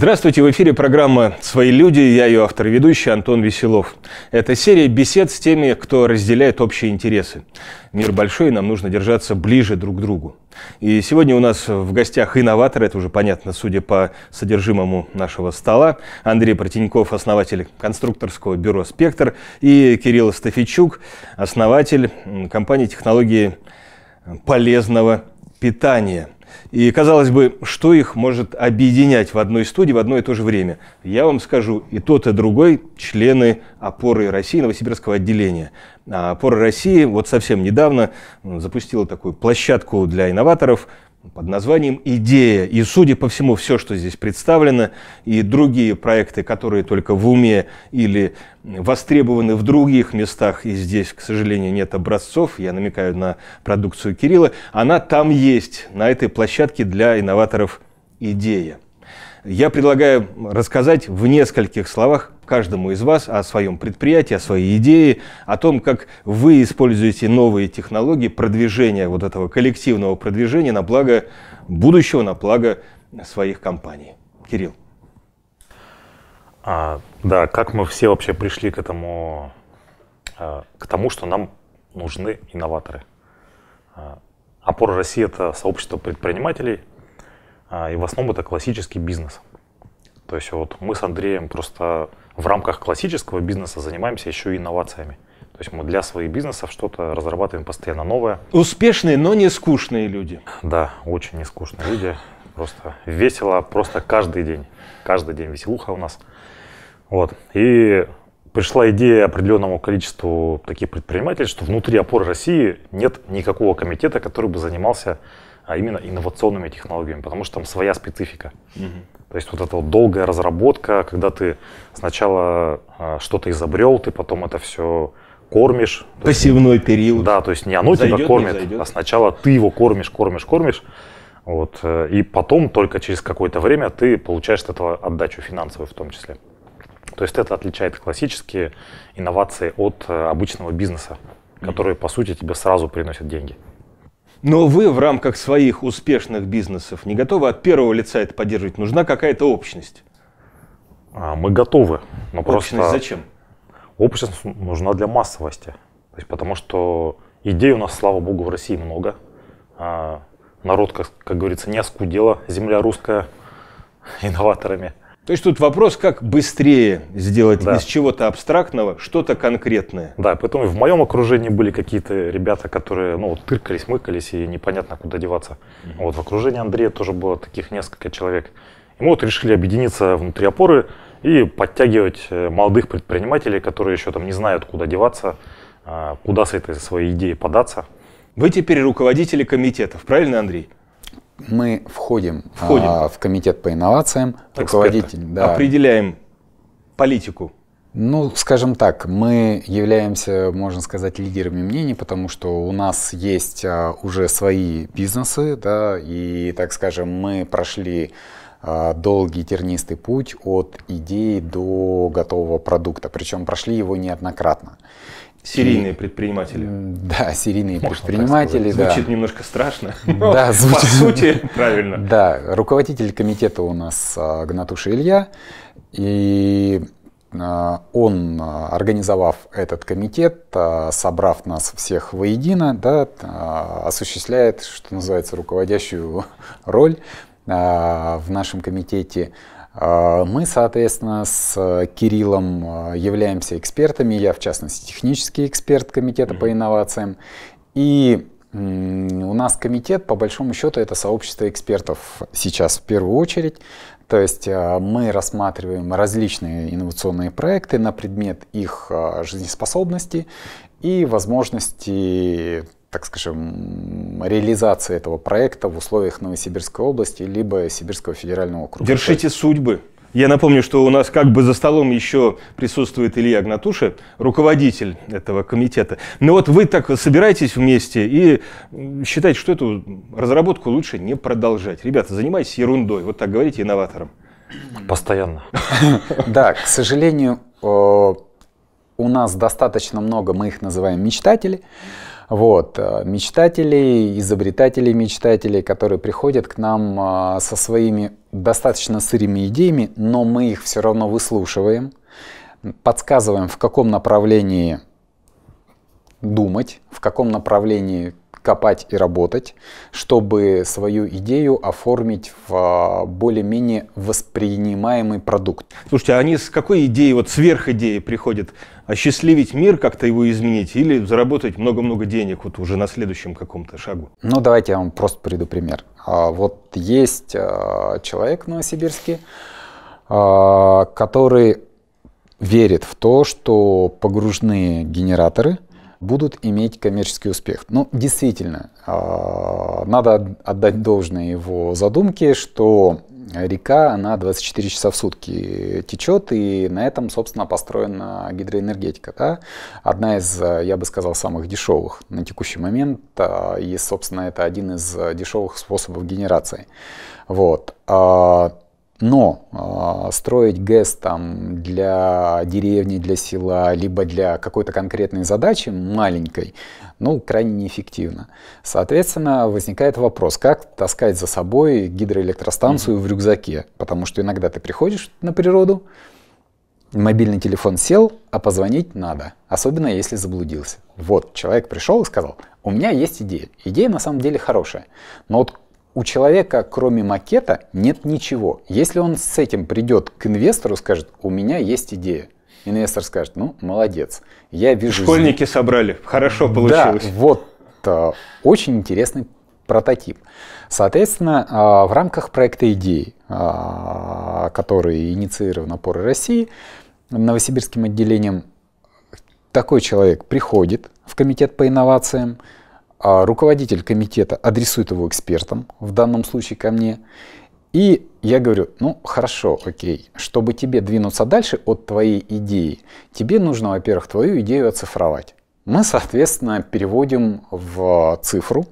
Здравствуйте, в эфире программа «Свои люди», я ее автор и ведущий Антон Веселов. Это серия бесед с теми, кто разделяет общие интересы. Мир большой, и нам нужно держаться ближе друг к другу. И сегодня у нас в гостях инноватор, это уже понятно, судя по содержимому нашего стола, Андрей Протеньков, основатель конструкторского бюро «Спектр», и Кирилл Стафичук, основатель компании технологии полезного питания – и, казалось бы, что их может объединять в одной студии в одно и то же время? Я вам скажу, и тот, и другой члены «Опоры России» Новосибирского отделения. А «Опора России» вот совсем недавно запустила такую площадку для инноваторов – под названием «Идея». И, судя по всему, все, что здесь представлено, и другие проекты, которые только в уме или востребованы в других местах, и здесь, к сожалению, нет образцов, я намекаю на продукцию Кирилла, она там есть, на этой площадке для инноваторов «Идея». Я предлагаю рассказать в нескольких словах каждому из вас о своем предприятии, о своей идее, о том, как вы используете новые технологии продвижения, вот этого коллективного продвижения на благо будущего, на благо своих компаний. Кирилл. А, да, как мы все вообще пришли к этому, э, к тому, что нам нужны инноваторы. А, Опора России – это сообщество предпринимателей, а, и в основном это классический бизнес. То есть вот мы с Андреем просто в рамках классического бизнеса занимаемся еще и инновациями. То есть мы для своих бизнесов что-то разрабатываем постоянно новое. Успешные, но не скучные люди. Да, очень не скучные люди. Просто весело, просто каждый день. Каждый день веселуха у нас. Вот. И пришла идея определенному количеству таких предпринимателей, что внутри опоры России нет никакого комитета, который бы занимался а именно инновационными технологиями, потому что там своя специфика. Угу. То есть вот эта вот долгая разработка, когда ты сначала э, что-то изобрел, ты потом это все кормишь. Пассивной есть, период. Да, то есть не оно зайдет, тебя кормит, а сначала ты его кормишь, кормишь, кормишь. Вот, э, и потом только через какое-то время ты получаешь от этого отдачу финансовую в том числе. То есть это отличает классические инновации от э, обычного бизнеса, mm -hmm. которые, по сути, тебе сразу приносят деньги. Но вы в рамках своих успешных бизнесов не готовы от первого лица это поддерживать? Нужна какая-то общность. А, мы готовы. Но общность просто... зачем? Общность нужна для массовости. То есть, потому что идей у нас, слава богу, в России много. А народ, как, как говорится, не оскудела, земля русская, инноваторами. То есть тут вопрос, как быстрее сделать да. из чего-то абстрактного что-то конкретное. Да, поэтому в моем окружении были какие-то ребята, которые, ну, вот тыркались, мыкались и непонятно куда деваться. Mm-hmm. Вот в окружении Андрея тоже было таких несколько человек. И мы вот решили объединиться внутри опоры и подтягивать э, молодых предпринимателей, которые еще там не знают, куда деваться, а, куда с этой своей идеей податься. Вы теперь руководители комитетов, правильно, Андрей? Мы входим, входим. А, в комитет по инновациям. Эксперты. Руководитель, да. Определяем политику. Ну, скажем так, мы являемся, можно сказать, лидерами мнений, потому что у нас есть а, уже свои бизнесы, да, и, так скажем, мы прошли а, долгий тернистый путь от идеи до готового продукта, причем прошли его неоднократно. Серийные предприниматели. Да, серийные Можно предприниматели. Да. Звучит немножко страшно. Да, звучит. По сути, правильно. Да, руководитель комитета у нас а, Гнатуша Илья. И а, он, а, организовав этот комитет, собрав нас всех воедино, да, осуществляет, что называется, руководящую роль в нашем комитете. А, мы, соответственно, с э, Кириллом э, являемся экспертами, я, в частности, технический эксперт Комитета mm-hmm. по инновациям. И у нас комитет, по большому счету, это сообщество экспертов сейчас в первую очередь. То есть э, мы рассматриваем различные инновационные проекты на предмет их жизнеспособности и возможности так скажем, реализации этого проекта в условиях Новосибирской области либо Сибирского федерального округа. Держите судьбы. Я напомню, что у нас как бы за столом еще присутствует Илья Гнатуша, руководитель этого комитета. Но вот вы так собираетесь вместе и считаете, что эту разработку лучше не продолжать. Ребята, занимайтесь ерундой, вот так говорите инноваторам. Постоянно. Да, к сожалению, э, у нас достаточно много, мы их называем мечтатели, вот, э, мечтателей, изобретателей мечтателей, которые приходят к нам э, со своими достаточно сырыми идеями, но мы их все равно выслушиваем, подсказываем, в каком направлении думать, в каком направлении копать и работать, чтобы свою идею оформить в а, более-менее воспринимаемый продукт. Слушайте, а они с какой идеей, вот сверх идеи приходят? Осчастливить мир, как-то его изменить или заработать много-много денег вот уже на следующем каком-то шагу? Ну, давайте я вам просто приведу пример. А, вот есть а, человек в Новосибирске, который верит в то, что погружные генераторы – будут иметь коммерческий успех. Ну, действительно, а, надо отдать должное его задумке, что река, она 24 часа в сутки течет, и на этом, собственно, построена гидроэнергетика. Да? Одна из, я бы сказал, самых дешевых на текущий момент, а, и, собственно, это один из дешевых способов генерации. Вот. А, но э, строить ГЭС там для деревни, для села, либо для какой-то конкретной задачи маленькой, ну, крайне неэффективно. Соответственно, возникает вопрос, как таскать за собой гидроэлектростанцию mm-hmm. в рюкзаке? Потому что иногда ты приходишь на природу, мобильный телефон сел, а позвонить надо, особенно если заблудился. Вот, человек пришел и сказал, у меня есть идея. Идея на самом деле хорошая, но вот у человека, кроме макета, нет ничего. Если он с этим придет к инвестору, скажет, у меня есть идея. Инвестор скажет, ну, молодец. Я вижу... Школьники здесь... собрали, хорошо получилось. Да, вот э, очень интересный прототип. Соответственно, э, в рамках проекта идеи, э, который инициирован опорой России, новосибирским отделением такой человек приходит в комитет по инновациям, а руководитель комитета адресует его экспертам, в данном случае ко мне, и я говорю, ну хорошо, окей, чтобы тебе двинуться дальше от твоей идеи, тебе нужно, во-первых, твою идею оцифровать. Мы, соответственно, переводим в цифру,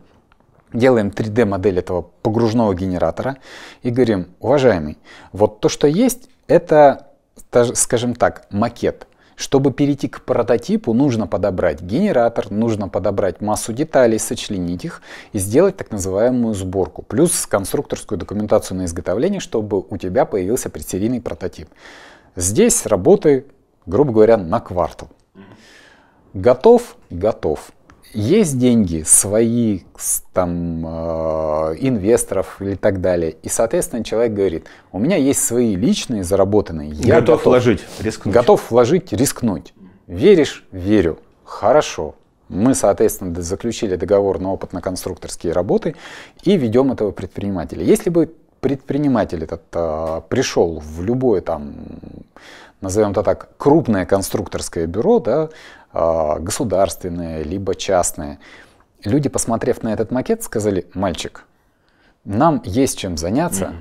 делаем 3D-модель этого погружного генератора и говорим, уважаемый, вот то, что есть, это, скажем так, макет. Чтобы перейти к прототипу, нужно подобрать генератор, нужно подобрать массу деталей, сочленить их и сделать так называемую сборку, плюс конструкторскую документацию на изготовление, чтобы у тебя появился предсерийный прототип. Здесь работы, грубо говоря, на квартал. Готов? Готов есть деньги свои, там, э, инвесторов или так далее. И, соответственно, человек говорит, у меня есть свои личные заработанные. Я готов, готов вложить, рискнуть. Готов вложить, рискнуть. Веришь? Верю. Хорошо. Мы, соответственно, заключили договор на опытно-конструкторские работы и ведем этого предпринимателя. Если бы предприниматель этот э, пришел в любое там назовем то так, крупное конструкторское бюро, да, а, государственные, либо частные. Люди, посмотрев на этот макет, сказали, мальчик, нам есть чем заняться, mm-hmm.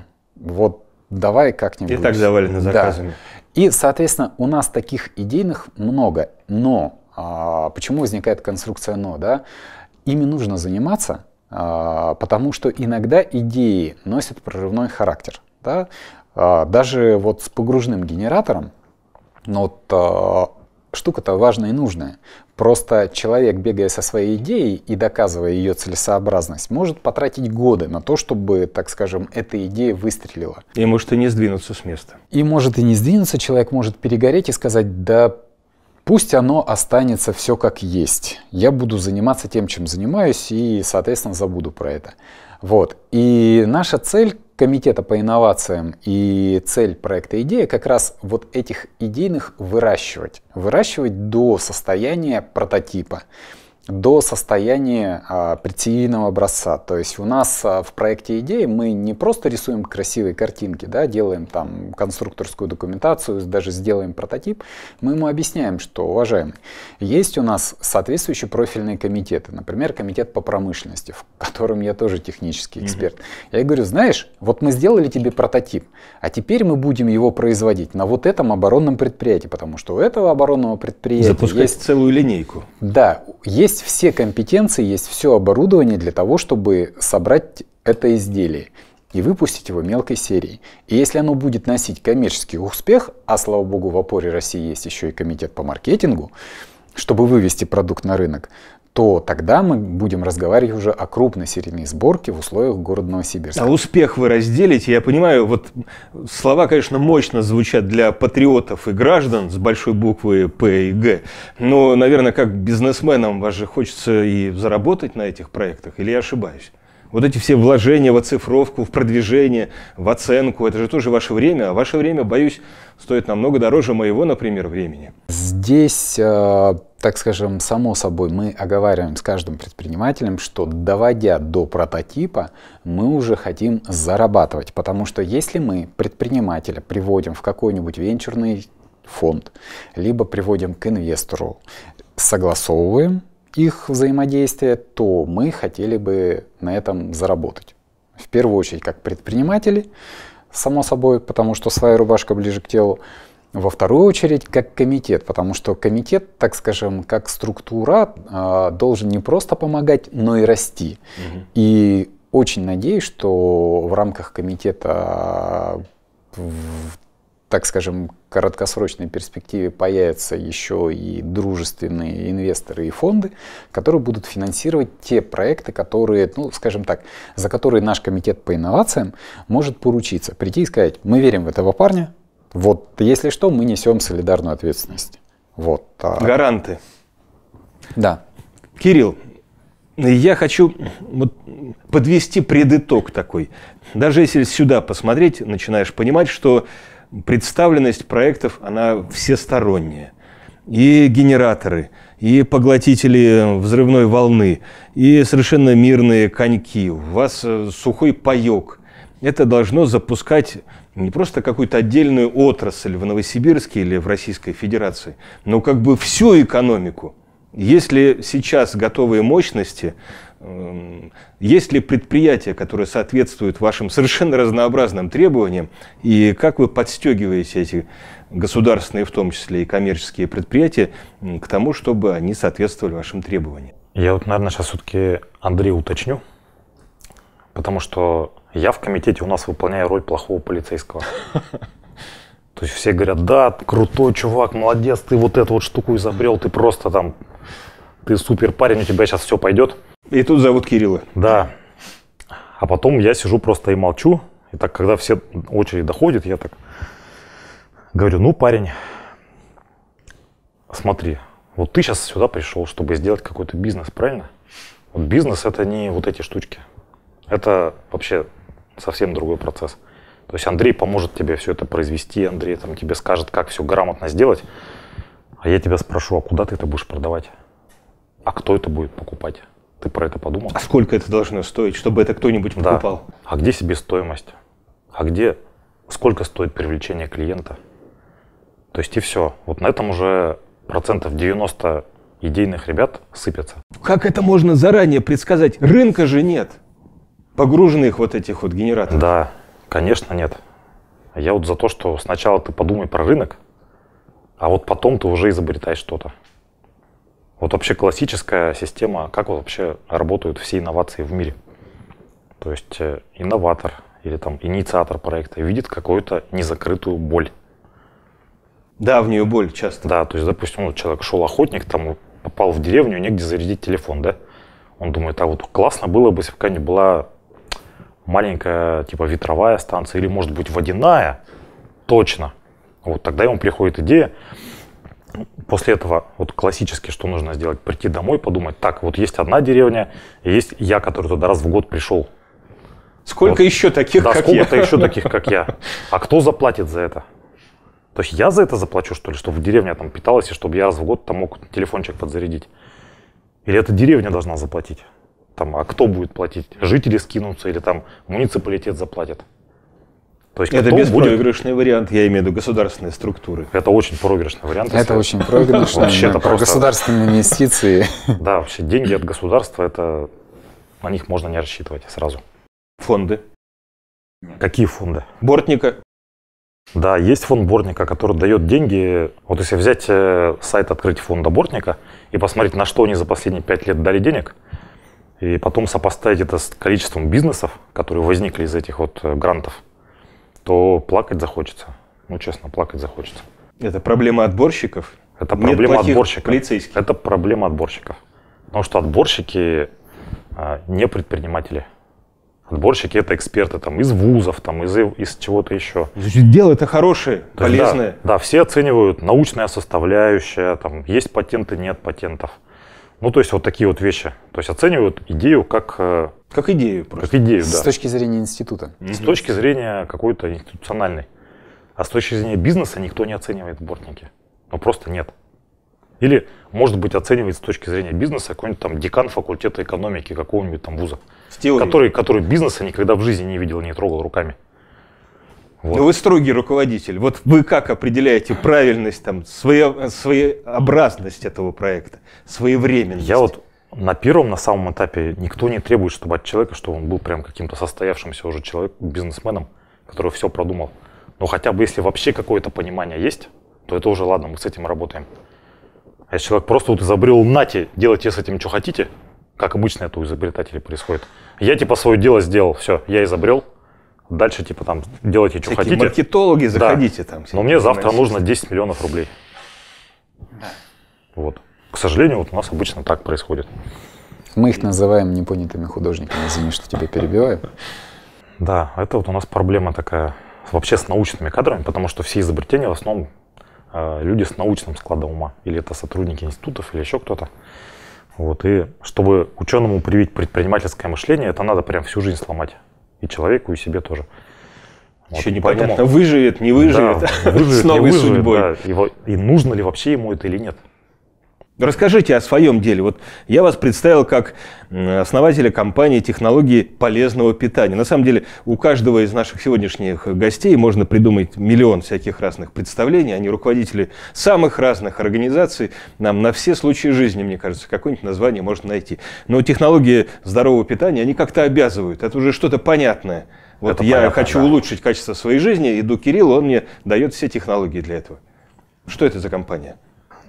вот давай как-нибудь. И так завалено заказами. Да. И, соответственно, у нас таких идейных много, но а, почему возникает конструкция «но», да? Ими нужно заниматься, а, потому что иногда идеи носят прорывной характер, да? А, даже вот с погружным генератором, но вот а, штука-то важная и нужная. Просто человек, бегая со своей идеей и доказывая ее целесообразность, может потратить годы на то, чтобы, так скажем, эта идея выстрелила. И может и не сдвинуться с места. И может и не сдвинуться, человек может перегореть и сказать, да пусть оно останется все как есть. Я буду заниматься тем, чем занимаюсь, и, соответственно, забуду про это. Вот. И наша цель комитета по инновациям и цель проекта «Идея» как раз вот этих идейных выращивать. Выращивать до состояния прототипа до состояния а, притеиного образца. То есть у нас а, в проекте идеи мы не просто рисуем красивые картинки, да, делаем там конструкторскую документацию, даже сделаем прототип, мы ему объясняем, что, уважаемый, есть у нас соответствующие профильные комитеты, например, комитет по промышленности, в котором я тоже технический эксперт. Mm -hmm. Я говорю, знаешь, вот мы сделали тебе прототип, а теперь мы будем его производить на вот этом оборонном предприятии, потому что у этого оборонного предприятия Запускать есть... целую линейку. Да, есть есть все компетенции, есть все оборудование для того, чтобы собрать это изделие и выпустить его мелкой серии. И если оно будет носить коммерческий успех, а слава богу в опоре России есть еще и комитет по маркетингу, чтобы вывести продукт на рынок, то тогда мы будем разговаривать уже о крупной серийной сборке в условиях города Новосибирска. А успех вы разделите, я понимаю, вот слова, конечно, мощно звучат для патриотов и граждан с большой буквы П и Г, но, наверное, как бизнесменам вас же хочется и заработать на этих проектах, или я ошибаюсь? Вот эти все вложения в оцифровку, в продвижение, в оценку, это же тоже ваше время, а ваше время, боюсь, стоит намного дороже моего, например, времени. Здесь, э, так скажем, само собой, мы оговариваем с каждым предпринимателем, что доводя до прототипа, мы уже хотим зарабатывать, потому что если мы предпринимателя приводим в какой-нибудь венчурный фонд, либо приводим к инвестору, согласовываем, их взаимодействия, то мы хотели бы на этом заработать. В первую очередь как предприниматели, само собой, потому что своя рубашка ближе к телу. Во вторую очередь как комитет, потому что комитет, так скажем, как структура а, должен не просто помогать, но и расти. Угу. И очень надеюсь, что в рамках комитета так скажем, краткосрочной перспективе появятся еще и дружественные инвесторы и фонды, которые будут финансировать те проекты, которые, ну, скажем так, за которые наш комитет по инновациям может поручиться, прийти и сказать, мы верим в этого парня, вот если что, мы несем солидарную ответственность. Вот. Гаранты. Да. Кирилл, я хочу вот подвести предыток такой. Даже если сюда посмотреть, начинаешь понимать, что представленность проектов, она всесторонняя. И генераторы, и поглотители взрывной волны, и совершенно мирные коньки, у вас э, сухой паек. Это должно запускать не просто какую-то отдельную отрасль в Новосибирске или в Российской Федерации, но как бы всю экономику. Если сейчас готовые мощности Эм, есть ли предприятия, которые соответствуют вашим совершенно разнообразным требованиям, и как вы подстегиваете эти государственные, в том числе и коммерческие предприятия, к тому, чтобы они соответствовали вашим требованиям? Я вот, наверное, сейчас все-таки Андрею уточню, потому что я в комитете у нас выполняю роль плохого полицейского. То есть все говорят, да, крутой чувак, молодец, ты вот эту вот штуку изобрел, ты просто там ты супер парень, у тебя сейчас все пойдет. И тут зовут Кирилла. Да. А потом я сижу просто и молчу. И так, когда все очередь доходит, я так говорю, ну, парень, смотри, вот ты сейчас сюда пришел, чтобы сделать какой-то бизнес, правильно? Вот бизнес это не вот эти штучки. Это вообще совсем другой процесс. То есть Андрей поможет тебе все это произвести, Андрей там тебе скажет, как все грамотно сделать. А я тебя спрошу, а куда ты это будешь продавать? А кто это будет покупать? Ты про это подумал? А сколько это должно стоить, чтобы это кто-нибудь покупал? Да. А где себестоимость? А где, сколько стоит привлечение клиента? То есть и все. Вот на этом уже процентов 90 идейных ребят сыпятся. Как это можно заранее предсказать? Рынка же нет. Погруженных вот этих вот генераторов. Да, конечно нет. Я вот за то, что сначала ты подумай про рынок, а вот потом ты уже изобретаешь что-то. Вот вообще классическая система, как вообще работают все инновации в мире. То есть э, инноватор или там инициатор проекта видит какую-то незакрытую боль. Да, в нее боль часто. Да, то есть, допустим, вот человек шел охотник, там попал в деревню, негде зарядить телефон, да? Он думает, а вот классно было бы, если бы не была маленькая, типа, ветровая станция или, может быть, водяная. Точно. Вот тогда ему приходит идея, после этого вот классически, что нужно сделать, прийти домой, подумать, так, вот есть одна деревня, и есть я, который туда раз в год пришел. Сколько вот. еще таких, да, как сколько я? сколько-то еще таких, как я. А кто заплатит за это? То есть я за это заплачу, что ли, чтобы деревня там питалась, и чтобы я раз в год там мог телефончик подзарядить? Или эта деревня должна заплатить? Там, а кто будет платить? Жители скинутся или там муниципалитет заплатит? То есть это беспроигрышный будет... вариант, я имею в виду государственные структуры. Это очень проигрышный вариант. Это если... очень проигрышный. Вообще это просто... Государственные инвестиции. Да, вообще деньги от государства, это на них можно не рассчитывать сразу. Фонды. Какие фонды? Бортника. Да, есть фонд Бортника, который дает деньги. Вот если взять э, сайт открыть фонда Бортника и посмотреть, на что они за последние пять лет дали денег, и потом сопоставить это с количеством бизнесов, которые возникли из этих вот э, грантов – то плакать захочется. Ну, честно, плакать захочется. Это проблема отборщиков? Это Нет отборщиков. полицейских? Это проблема отборщиков. Потому что отборщики а, не предприниматели. Отборщики это эксперты там, из вузов, там, из, из чего-то еще. Значит, дело это хорошее, То полезное. Есть, да, да, все оценивают научная составляющая, там, есть патенты, нет патентов. Ну, то есть вот такие вот вещи. То есть оценивают идею как... Э, как идею просто. Как идею, с да. С точки зрения института. С точки зрения какой-то институциональной. А с точки зрения бизнеса никто не оценивает бортники. Ну, просто нет. Или, может быть, оценивает с точки зрения бизнеса какой-нибудь там декан факультета экономики какого-нибудь там вуза. В Который, который бизнеса никогда в жизни не видел, не трогал руками. Вот. Но ну, вы строгий руководитель. Вот вы как определяете правильность, там, свое, своеобразность этого проекта, своевременность? Я вот на первом, на самом этапе никто не требует, чтобы от человека, чтобы он был прям каким-то состоявшимся уже человеком, бизнесменом, который все продумал. Но хотя бы если вообще какое-то понимание есть, то это уже ладно, мы с этим работаем. А если человек просто вот изобрел нате, делайте с этим, что хотите, как обычно это у изобретателей происходит. Я типа свое дело сделал, все, я изобрел, Дальше, типа, там, делайте, что хотите. маркетологи, заходите да. там. Но мне завтра нужно 10 миллионов рублей. Да. Вот. К сожалению, вот у нас обычно так происходит. Мы их называем непонятыми художниками, извини, что тебя перебиваю. Да, это вот у нас проблема такая вообще с научными кадрами, потому что все изобретения в основном э, люди с научным складом ума, или это сотрудники институтов, или еще кто-то. Вот, и чтобы ученому привить предпринимательское мышление, это надо прям всю жизнь сломать. И человеку, и себе тоже. Вот, Еще непонятно, поэтому... выживет, не выживет, да, выживет с новой выживет, судьбой. Да. Его, и нужно ли вообще ему это или нет. Расскажите о своем деле. Вот я вас представил как основателя компании технологии полезного питания. На самом деле у каждого из наших сегодняшних гостей можно придумать миллион всяких разных представлений. Они руководители самых разных организаций. Нам на все случаи жизни, мне кажется, какое-нибудь название можно найти. Но технологии здорового питания, они как-то обязывают. Это уже что-то понятное. Вот Это я понятно, хочу да. улучшить качество своей жизни, иду Кирилл, он мне дает все технологии для этого. Что это за компания?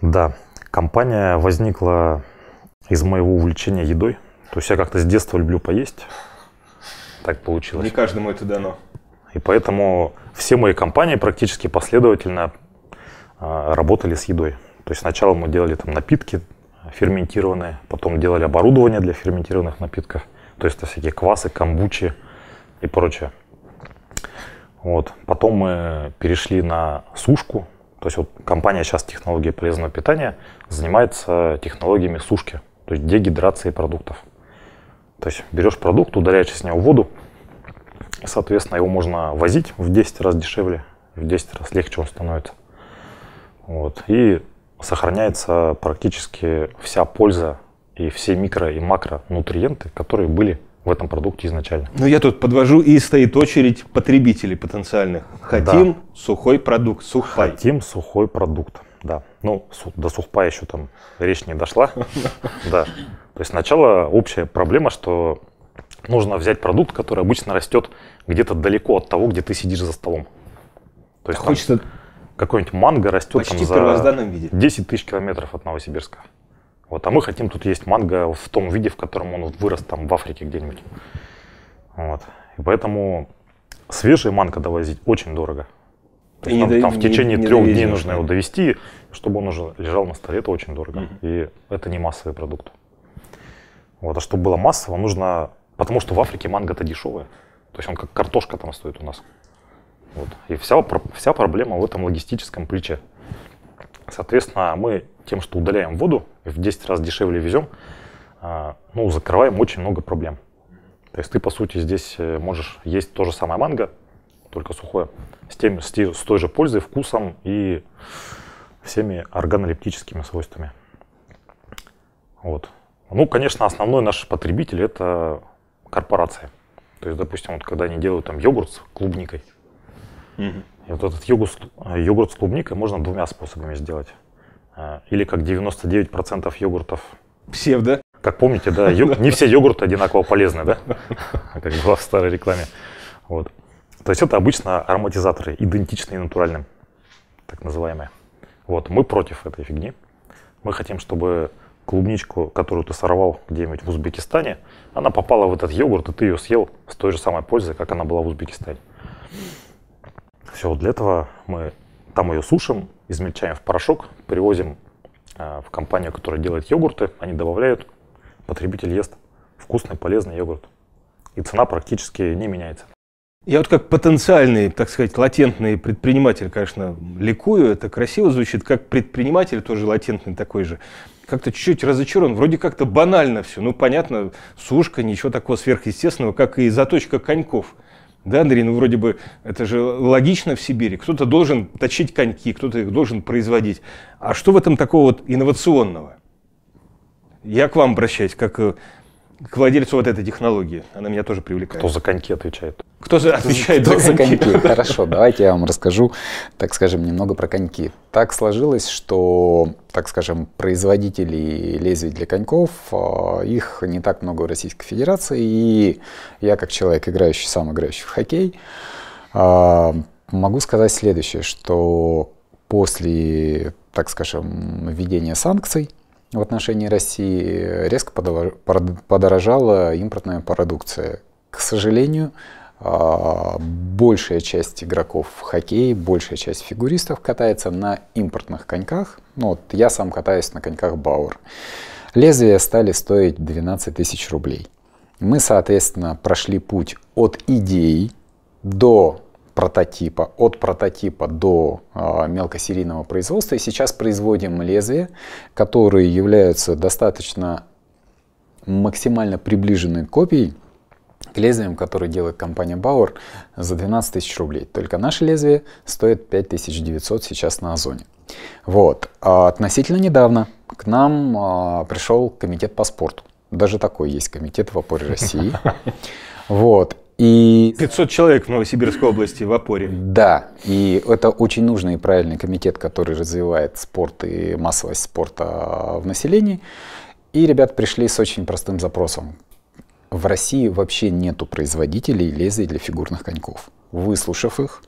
Да, Компания возникла из моего увлечения едой. То есть я как-то с детства люблю поесть. Так получилось. Не каждому это дано. И поэтому все мои компании практически последовательно а, работали с едой. То есть сначала мы делали там напитки ферментированные, потом делали оборудование для ферментированных напитков. То есть это всякие квасы, камбучи и прочее. Вот. Потом мы перешли на сушку, то есть вот компания сейчас технология полезного питания занимается технологиями сушки, то есть дегидрации продуктов. То есть берешь продукт, удаляешь с него воду, и, соответственно, его можно возить в 10 раз дешевле, в 10 раз легче он становится. Вот. И сохраняется практически вся польза и все микро и макро нутриенты, которые были в этом продукте изначально. Ну, я тут подвожу, и стоит очередь потребителей потенциальных. Хотим да. сухой продукт, сухпай. Хотим сухой продукт, да. Ну, до сухпа еще там речь не дошла. Да. То есть сначала общая проблема, что нужно взять продукт, который обычно растет где-то далеко от того, где ты сидишь за столом. То есть а хочется какой-нибудь манго растет Почти там за 10 тысяч километров от Новосибирска. Вот, а мы хотим тут есть манго в том виде, в котором он вырос там в Африке где-нибудь. Вот. И поэтому свежие манго довозить очень дорого. То есть, там, до... там в течение не, трех не дней нужно его довести, чтобы он уже лежал на столе, это очень дорого. Mm-hmm. И это не массовый продукт. Вот, а чтобы было массово, нужно. Потому что в Африке манго-то дешевое. То есть он как картошка там стоит у нас. Вот. И вся, вся проблема в этом логистическом плече. Соответственно, а мы тем, что удаляем воду, в 10 раз дешевле везем, а, ну, закрываем очень много проблем. То есть ты, по сути, здесь э, можешь есть то же самое манго, только сухое, с, тем, с, с той же пользой, вкусом и всеми органолептическими свойствами. Вот. Ну, конечно, основной наш потребитель – это корпорации. То есть, допустим, вот когда они делают там йогурт с клубникой, угу. И вот этот йогурт, э, йогурт с клубникой можно двумя способами сделать. Э, или как 99% йогуртов. Псевдо. Как помните, да, йог... не все йогурты одинаково полезны, да? Как было в старой рекламе. Вот. То есть это обычно ароматизаторы, идентичные натуральным, так называемые. Вот, мы против этой фигни. Мы хотим, чтобы клубничку, которую ты сорвал где-нибудь в Узбекистане, она попала в этот йогурт, и ты ее съел с той же самой пользой, как она была в Узбекистане. Все, для этого мы там ее сушим, измельчаем в порошок, привозим а, в компанию, которая делает йогурты, они добавляют, потребитель ест вкусный, полезный йогурт. И цена практически не меняется. Я вот как потенциальный, так сказать, латентный предприниматель, конечно, ликую, это красиво звучит, как предприниматель тоже латентный такой же. Как-то чуть-чуть разочарован, вроде как-то банально все. Ну, понятно, сушка, ничего такого сверхъестественного, как и заточка коньков – да, Андрей, ну вроде бы это же логично в Сибири. Кто-то должен точить коньки, кто-то их должен производить. А что в этом такого вот инновационного? Я к вам обращаюсь, как э, к владельцу вот этой технологии. Она меня тоже привлекает. Кто за коньки отвечает? Кто же отвечает Кто за коньки? коньки? Хорошо, давайте я вам расскажу, так скажем, немного про коньки. Так сложилось, что, так скажем, производителей лезвий для коньков, а, их не так много в Российской Федерации, и я как человек, играющий, сам играющий в хоккей, а, могу сказать следующее, что после, так скажем, введения санкций, в отношении России резко подорожала импортная продукция. К сожалению, а, большая часть игроков в хоккей, большая часть фигуристов катается на импортных коньках. Ну, вот я сам катаюсь на коньках Бауэр. Лезвия стали стоить 12 тысяч рублей. Мы, соответственно, прошли путь от идеи до прототипа, от прототипа до э, мелкосерийного производства. И сейчас производим лезвия, которые являются достаточно максимально приближенной копией лезвием, которое делает компания Bauer за 12 тысяч рублей. Только наше лезвие стоит 5900 сейчас на Озоне. Вот. А относительно недавно к нам а, пришел комитет по спорту. Даже такой есть комитет в опоре России. Вот. И... 500 человек в Новосибирской области в опоре. Да, и это очень нужный и правильный комитет, который развивает спорт и массовость спорта в населении. И ребят пришли с очень простым запросом. В России вообще нету производителей лезвий для фигурных коньков. Выслушав их,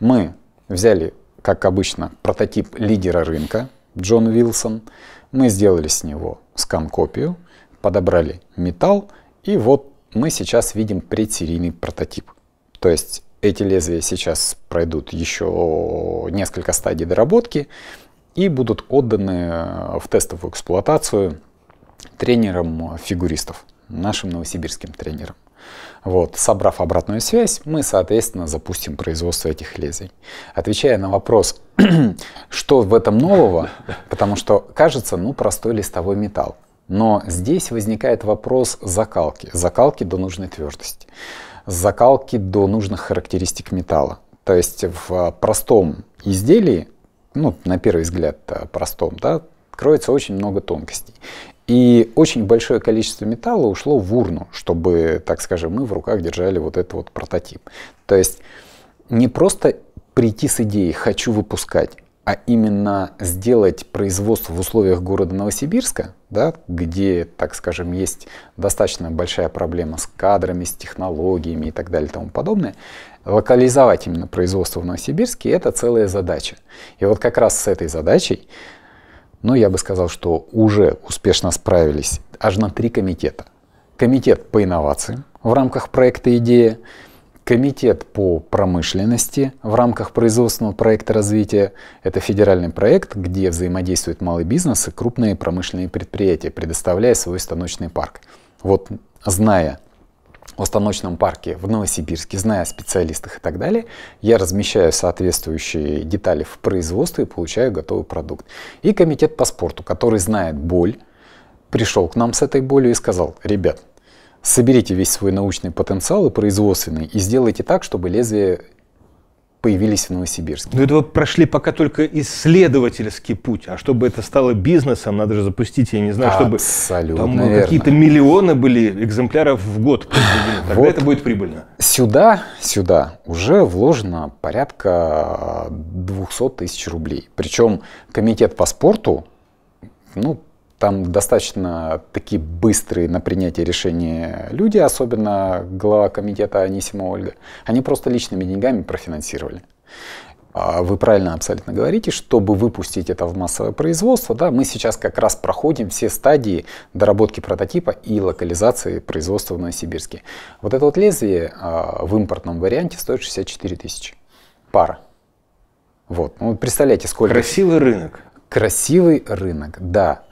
мы взяли, как обычно, прототип лидера рынка Джон Вилсон. Мы сделали с него скан-копию, подобрали металл, и вот мы сейчас видим предсерийный прототип. То есть эти лезвия сейчас пройдут еще несколько стадий доработки и будут отданы в тестовую эксплуатацию тренерам фигуристов нашим новосибирским тренером. Вот, собрав обратную связь, мы, соответственно, запустим производство этих лезвий. Отвечая на вопрос, что в этом нового, потому что кажется, ну, простой листовой металл. Но здесь возникает вопрос закалки, закалки до нужной твердости, закалки до нужных характеристик металла. То есть в простом изделии, ну, на первый взгляд э, простом, да, кроется очень много тонкостей. И очень большое количество металла ушло в урну, чтобы, так скажем, мы в руках держали вот этот вот прототип. То есть не просто прийти с идеей «хочу выпускать», а именно сделать производство в условиях города Новосибирска, да, где, так скажем, есть достаточно большая проблема с кадрами, с технологиями и так далее и тому подобное, локализовать именно производство в Новосибирске – это целая задача. И вот как раз с этой задачей но ну, я бы сказал, что уже успешно справились аж на три комитета. Комитет по инновациям в рамках проекта «Идея», Комитет по промышленности в рамках производственного проекта развития. Это федеральный проект, где взаимодействуют малый бизнес и крупные промышленные предприятия, предоставляя свой станочный парк. Вот зная о станочном парке в Новосибирске, зная о специалистах и так далее, я размещаю соответствующие детали в производстве и получаю готовый продукт. И комитет по спорту, который знает боль, пришел к нам с этой болью и сказал, ребят, соберите весь свой научный потенциал и производственный и сделайте так, чтобы лезвие появились в Новосибирске. Но ну, это вы прошли пока только исследовательский путь, а чтобы это стало бизнесом, надо же запустить, я не знаю, чтобы Абсолютно там ну, какие-то миллионы были экземпляров в год Тогда вот это будет прибыльно. Сюда, сюда уже вложено порядка 200 э, тысяч рублей. Причем комитет по спорту ну, там достаточно такие быстрые на принятие решения люди, особенно глава комитета Анисима Ольга. Они просто личными деньгами профинансировали. А вы правильно абсолютно говорите, чтобы выпустить это в массовое производство, да, мы сейчас как раз проходим все стадии доработки прототипа и локализации производства в Новосибирске. Вот это вот лезвие а, в импортном варианте стоит 64 тысячи. Пара. Вот. Ну, представляете, сколько... Красивый рынок. Красивый рынок, да.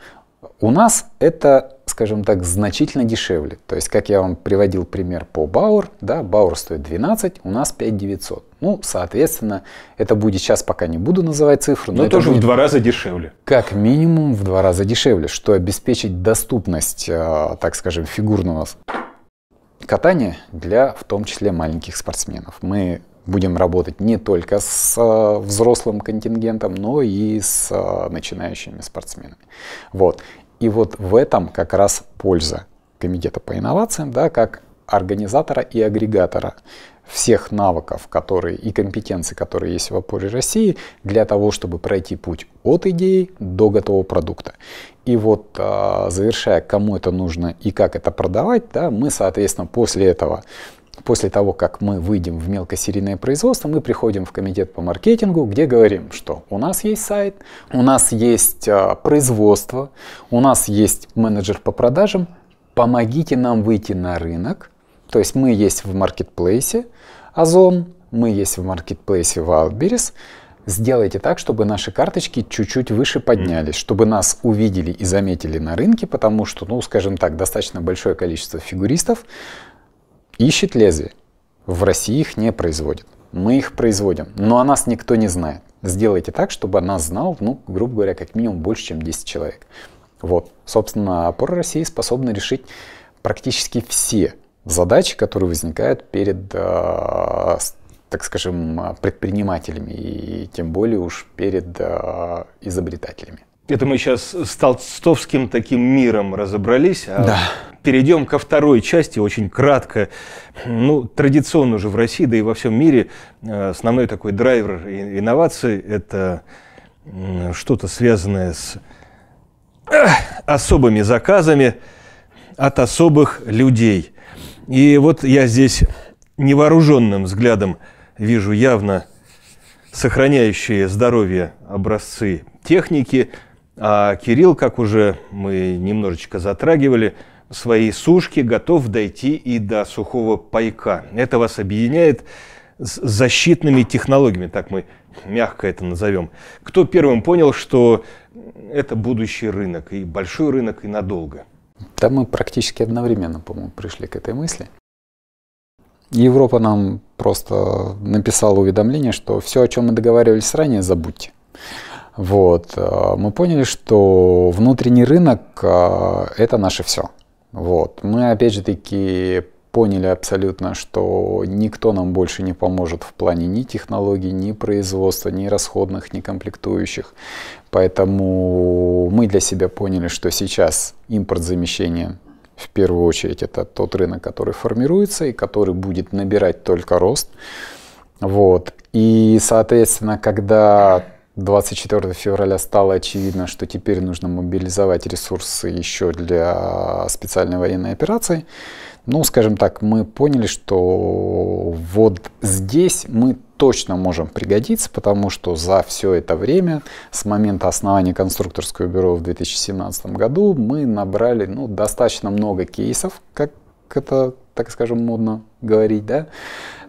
У нас это, скажем так, значительно дешевле. То есть, как я вам приводил пример по Бауэр, да, Бауэр стоит 12, у нас 5 900. Ну, соответственно, это будет, сейчас пока не буду называть цифру. Но, но ну, тоже будет, в два раза дешевле. Как минимум в два раза дешевле, что обеспечить доступность, э, так скажем, фигурного катания для, в том числе, маленьких спортсменов. Мы будем работать не только с э, взрослым контингентом, но и с э, начинающими спортсменами. Вот. И вот в этом как раз польза комитета по инновациям, да, как организатора и агрегатора всех навыков которые, и компетенций, которые есть в опоре России, для того, чтобы пройти путь от идеи до готового продукта. И вот а, завершая, кому это нужно и как это продавать, да, мы, соответственно, после этого после того, как мы выйдем в мелкосерийное производство, мы приходим в комитет по маркетингу, где говорим, что у нас есть сайт, у нас есть а, производство, у нас есть менеджер по продажам, помогите нам выйти на рынок. То есть мы есть в маркетплейсе Озон, мы есть в маркетплейсе Wildberries. Сделайте так, чтобы наши карточки чуть-чуть выше поднялись, чтобы нас увидели и заметили на рынке, потому что, ну, скажем так, достаточно большое количество фигуристов, ищет лезвие. В России их не производят. Мы их производим, но о нас никто не знает. Сделайте так, чтобы о нас знал, ну, грубо говоря, как минимум больше, чем 10 человек. Вот, собственно, опора России способна решить практически все задачи, которые возникают перед, э, так скажем, предпринимателями и тем более уж перед э, изобретателями. Это мы сейчас с толстовским таким миром разобрались. А да. Перейдем ко второй части, очень кратко. Ну, традиционно уже в России, да и во всем мире э, основной такой драйвер инноваций – это что-то связанное с э, особыми заказами от особых людей. И вот я здесь невооруженным взглядом вижу явно сохраняющие здоровье образцы техники – а Кирилл, как уже мы немножечко затрагивали, своей сушки готов дойти и до сухого пайка. Это вас объединяет с защитными технологиями, так мы мягко это назовем. Кто первым понял, что это будущий рынок, и большой рынок, и надолго? Да мы практически одновременно, по-моему, пришли к этой мысли. Европа нам просто написала уведомление, что все, о чем мы договаривались ранее, забудьте. Вот. Э, мы поняли, что внутренний рынок э, — это наше все. Вот. Мы, опять же таки, поняли абсолютно, что никто нам больше не поможет в плане ни технологий, ни производства, ни расходных, ни комплектующих. Поэтому мы для себя поняли, что сейчас импорт замещения в первую очередь это тот рынок, который формируется и который будет набирать только рост. Вот. И, соответственно, когда 24 февраля стало очевидно, что теперь нужно мобилизовать ресурсы еще для специальной военной операции. Ну, скажем так, мы поняли, что вот здесь мы точно можем пригодиться, потому что за все это время, с момента основания конструкторского бюро в 2017 году, мы набрали ну, достаточно много кейсов, как это, так скажем, модно говорить, да,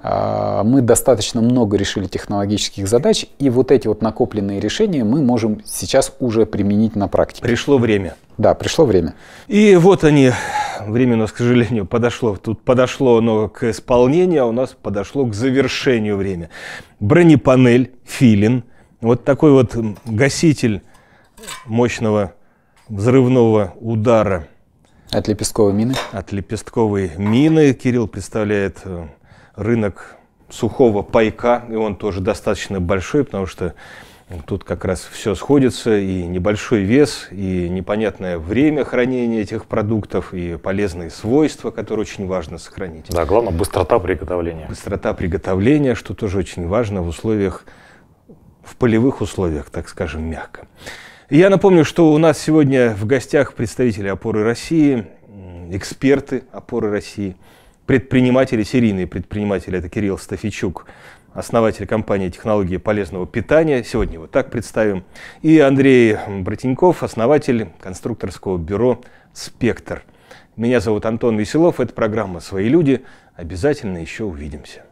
а, мы достаточно много решили технологических задач, и вот эти вот накопленные решения мы можем сейчас уже применить на практике. Пришло время. Да, пришло время. И вот они, время у нас, к сожалению, подошло. Тут подошло оно к исполнению, а у нас подошло к завершению время. Бронепанель, филин, вот такой вот гаситель мощного взрывного удара. От лепестковой мины? От лепестковой мины. Кирилл представляет э, рынок сухого пайка, и он тоже достаточно большой, потому что тут как раз все сходится, и небольшой вес, и непонятное время хранения этих продуктов, и полезные свойства, которые очень важно сохранить. Да, главное, быстрота приготовления. Быстрота приготовления, что тоже очень важно в условиях, в полевых условиях, так скажем, мягко. я напомню, что у нас сегодня в гостях представители «Опоры России», эксперты «Опоры России», предприниматели, серийные предприниматели. Это Кирилл Стафичук, основатель компании технологии полезного питания. Сегодня его так представим. И Андрей Братеньков, основатель конструкторского бюро «Спектр». Меня зовут Антон Веселов. Это программа «Свои люди». Обязательно еще увидимся.